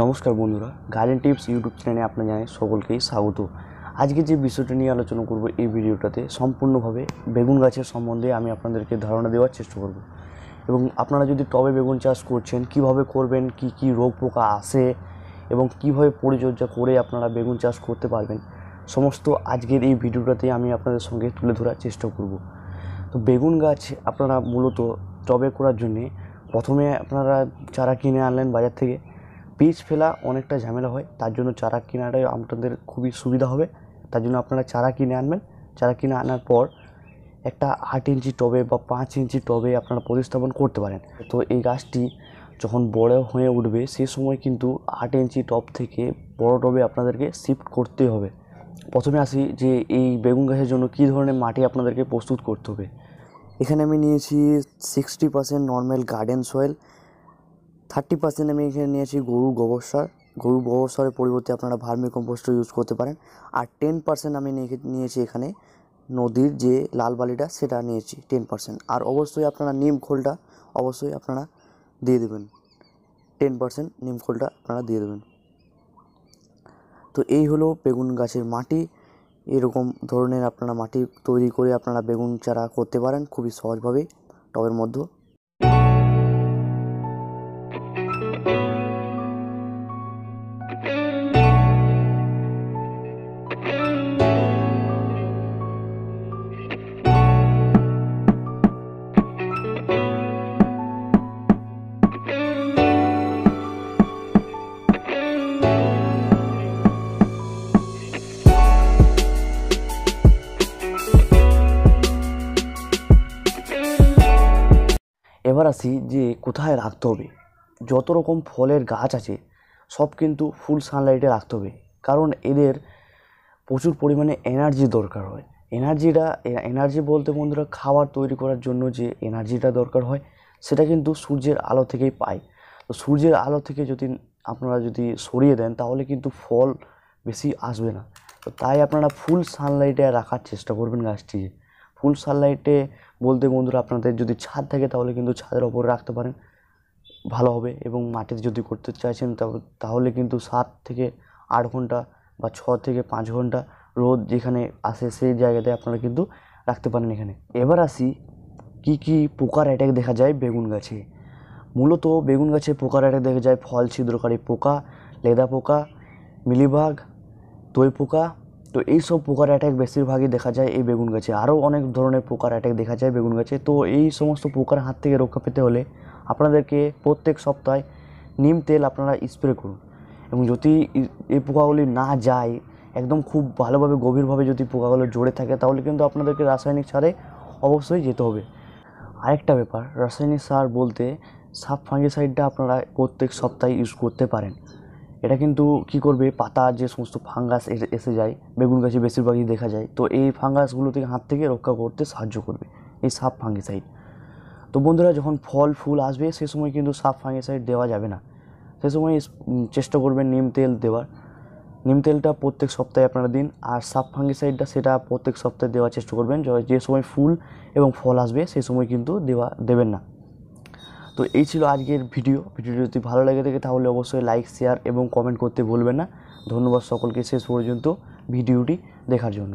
নমস্কার বন্ধুরা garden tips YouTube চ্যানেলে আপনার জানাই সকলকেই স্বাগত আজকে যে বিষয়টা নিয়ে আলোচনা করব এই ভিডিওটাতে সম্পূর্ণভাবে বেগুন গাছের সম্বন্ধে আমি আপনাদেরকে ধারণা দেওয়ার চেষ্টা করব এবং আপনারা যদি টবে বেগুন চাষ করছেন কিভাবে করবেন কি কি রোগ পোকা আসে এবং কিভাবে পরিচর্যা করে আপনারা বেগুন চাষ করতে পারবেন সমস্ত আজকের এই ভিডিওটাতে আমি আপনাদের সঙ্গে তুলে ধরার চেষ্টা করব তো বেগুন গাছ আপনারা মূলত টবে করার জন্যে প্রথমে আপনারা চারা কিনে আনলেন বাজার থেকে বীজ ফেলা অনেকটা ঝামেলা হয় তার জন্য চারা কেনাটাই আপনাদের খুবই সুবিধা হবে তার জন্য আপনারা চারা কিনে আনবেন চারা কিনে আনার পর একটা আট ইঞ্চি টবে বা পাঁচ ইঞ্চি টবে আপনারা প্রতিস্থাপন করতে পারেন তো এই গাছটি যখন বড় হয়ে উঠবে সে সময় কিন্তু আট ইঞ্চি টব থেকে বড় টবে আপনাদেরকে শিফট করতে হবে প্রথমে আসি যে এই বেগুন গাছের জন্য কী ধরনের মাটি আপনাদেরকে প্রস্তুত করতে হবে এখানে আমি নিয়েছি sixty percent normal garden soil thirty percent আমি এখানে নিয়ে আসি গরুর গোবর সার গরুর গোবর সারের পরিবর্তে আপনারা ভার্মি কম্পোস্টও ইউজ করতে পারেন আর টেন পার্সেন্ট আমি নিয়েছি এখানে নদীর যে লাল বালিটা সেটা নিয়েছি টেন পার্সেন্ট আর অবশ্যই আপনারা নিম খোলটা অবশ্যই আপনারা দিয়ে দেবেন টেন পার্সেন্ট নিম খোলটা আপনারা দিয়ে দেবেন তো এই হলো বেগুন গাছের মাটি এরকম ধরনের আপনারা মাটি তৈরি করে আপনারা বেগুন চারা করতে পারেন খুবই সহজভাবে টবের মধ্যে এবার আসি যে কোথায় রাখতে হবে যত রকম ফলের গাছ আছে সব কিন্তু ফুল সানলাইটে রাখতে হবে কারণ এদের প্রচুর পরিমাণে এনার্জি দরকার হয় এনার্জিটা এনার্জি বলতে বন্ধুরা খাবার তৈরি করার জন্য যে এনার্জিটা দরকার হয় সেটা কিন্তু সূর্যের আলো থেকেই পায় তো সূর্যের আলো থেকে যদি আপনারা যদি সরিয়ে দেন তাহলে কিন্তু ফল বেশি আসবে না তো তাই আপনারা ফুল সানলাইটে রাখার চেষ্টা করবেন গাছটিকে ফুল সানলাইটে বলতে বন্ধুরা আপনাদের যদি ছাদ থাকে তাহলে কিন্তু ছাদের ওপর রাখতে পারেন ভালো হবে এবং মাটিতে যদি করতে চাইছেন তাহলে কিন্তু সাত থেকে আট ঘন্টা বা ছ থেকে পাঁচ ঘন্টা রোদ যেখানে আসে সেই জায়গাতে আপনারা কিন্তু রাখতে পারেন এখানে এবার আসি কি কি পোকার অ্যাটাক দেখা যায় বেগুন গাছে মূলত বেগুন গাছে পোকার অ্যাটাক দেখা যায় ফল ছিদ্রকারী পোকা লেদা পোকা মিলিবাগ দই পোকা তো এই সব পোকার অ্যাট্যাক বেশিরভাগই দেখা যায় এই বেগুন গাছে আরও অনেক ধরনের পোকার অ্যাট্যাক দেখা যায় বেগুন গাছে তো এই সমস্ত পোকার হাত থেকে রক্ষা পেতে হলে আপনাদেরকে প্রত্যেক সপ্তাহে নিম তেল আপনারা স্প্রে করুন এবং যদি এই পোকাগুলি না যায় একদম খুব ভালোভাবে গভীরভাবে যদি পোকাগুলো জড়ে থাকে তাহলে কিন্তু আপনাদেরকে রাসায়নিক সারে অবশ্যই যেতে হবে আরেকটা ব্যাপার রাসায়নিক সার বলতে সাব ফাঙ্গিসাইডটা আপনারা প্রত্যেক সপ্তাহে ইউজ করতে পারেন এটা কিন্তু কি করবে পাতা যে সমস্ত ফাঙ্গাস এসে যায় বেগুন গাছে বেশিরভাগই দেখা যায় তো এই ফাঙ্গাসগুলো থেকে হাত থেকে রক্ষা করতে সাহায্য করবে এই সাপ ফাঙ্গিসাইড তো বন্ধুরা যখন ফল ফুল আসবে সে সময় কিন্তু সাপ ফাঙ্গিসাইড দেওয়া যাবে না সে সময় চেষ্টা করবেন নিম তেল দেওয়ার নিম তেলটা প্রত্যেক সপ্তাহে আপনারা দিন আর সাপ ফাঙ্গিসাইডটা সেটা প্রত্যেক সপ্তাহে দেওয়ার চেষ্টা করবেন যে সময় ফুল এবং ফল আসবে সেই সময় কিন্তু দেওয়া দেবেন না তো এই ছিল আজকের ভিডিও ভিডিওটি যদি ভালো লাগে থাকে তাহলে অবশ্যই লাইক শেয়ার এবং কমেন্ট করতে ভুলবেন না ধন্যবাদ সকলকে শেষ পর্যন্ত ভিডিওটি দেখার জন্য